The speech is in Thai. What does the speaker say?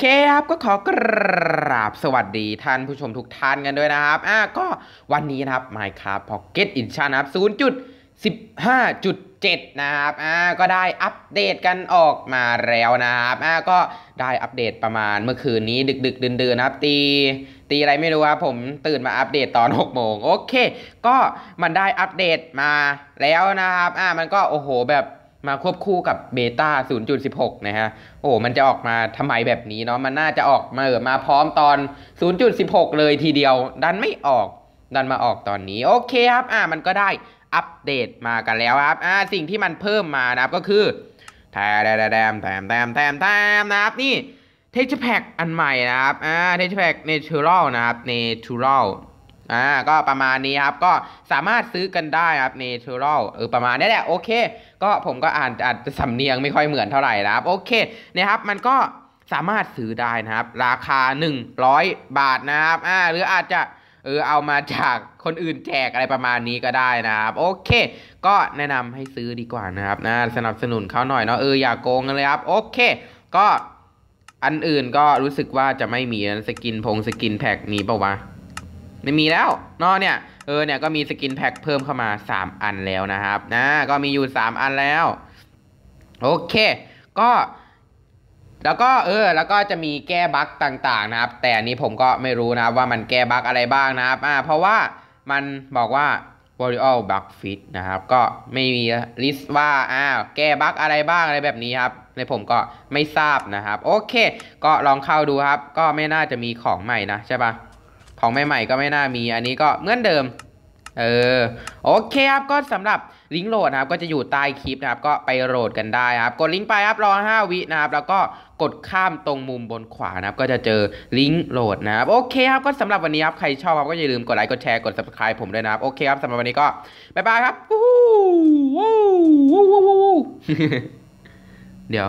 เคครับก็ขอกราบ สวัสดีท่านผู้ชมทุกท่านกันด้วยนะครับอ่าก็วันนี้นะครับ Minecraft Pocket e d i t i o ูนะครับ 0.15.7 นะครับอ่าก็ได้อัปเดตกันออกมาแล้วนะครับอ่าก็ได้อัปเดตประมาณเมื่อคืนนี้ดึกดึกเดือนๆนะครับ ตี ตีอะไรไม่รู้ครับผมตื่นมาอัปเดตตอน6โมงโอเค ก็มันได้อัปเดตมาแล้วนะครับอ่ามันก็โอ้โห แบบมาควบคู่กับเบต้า0.16 นะฮะ โอ้มันจะออกมาทำไมแบบนี้เนาะ มันน่าจะออกมาเออมาพร้อมตอน 0.16 เลยทีเดียว ดันไม่ออก ดันมาออกตอนนี้ โอเคครับ อ่ามันก็ได้อัปเดตมากันแล้วครับ อ่า สิ่งที่มันเพิ่มมานะครับ ก็คือแทมแทมแทมแทมแทมแทมแทมนะครับ นี่เทชแพ็กอันใหม่นะครับ อ่าเทชแพ็กเนเชอรัลนะครับเนเชอรัลอ่าก็ประมาณนี้ครับ ก็สามารถซื้อกันได้ครับเนเชอรัลเออประมาณนี้แหละโอเค ก็ผมก็อ่านอ่านสำเนียงไม่ค่อยเหมือนเท่าไหร่นะครับ โอเคนะครับ มันก็สามารถซื้อได้นะครับ ราคา100บาทนะครับอ่าหรืออาจจะเออเอามาจากคนอื่นแจกอะไรประมาณนี้ก็ได้นะครับโอเค ก็แนะนำให้ซื้อดีกว่านะครับนะสนับสนุนเขาหน่อยเนาะเอออย่าโกงกันเลยครับโอเค ก็อันอื่นก็รู้สึกว่าจะไม่มีสกินพงสกินแพ็กมีเปล่าวะไม่มีแล้วนอเนี่ยเออเนี่ยก็มีสกินแพ็คเพิ่มเข้ามา3 อันแล้วนะครับนะก็มีอยู่3อันแล้ว โอเค ก็ แล้วก็เออแล้วก็จะมีแก้บั๊กต่างๆนะครับ แต่อันนี้ผมก็ไม่รู้นะว่ามันแก้บั๊กอะไรบ้างนะครับอ่าเพราะว่ามันบอกว่า v a r i a b l e bug f i นะครับ ก็ไม่มีลิสต์ว่าอ้าวแก้บั๊กอะไรบ้างอะไรแบบนี้ครับในผมก็ไม่ทราบนะครับ โอเค ก็ลองเข้าดูครับ ก็ไม่น่าจะมีของใหม่นะใช่ปะของใหม่ ๆ ก็ไม่น่ามี อันนี้ก็ เหมือนเดิม เออ โอเคครับ ก็สำหรับลิงก์โหลดครับ ก็จะอยู่ใต้คลิปนะครับ ก็ไปโหลดกันได้ครับ กดลิงก์ไปครับ รอ5วินะครับ แล้วก็กดข้ามตรงมุมบนขวานะครับ ก็จะเจอลิงก์โหลดนะครับ โอเคครับ ก็สำหรับวันนี้ครับ ใครชอบครับก็อย่าลืมกดไลค์ กดแชร์ กด subscribe ผมด้วยนะครับ โอเคครับสำหรับวันนี้ก็บ๊ายบายครับเดี๋ยว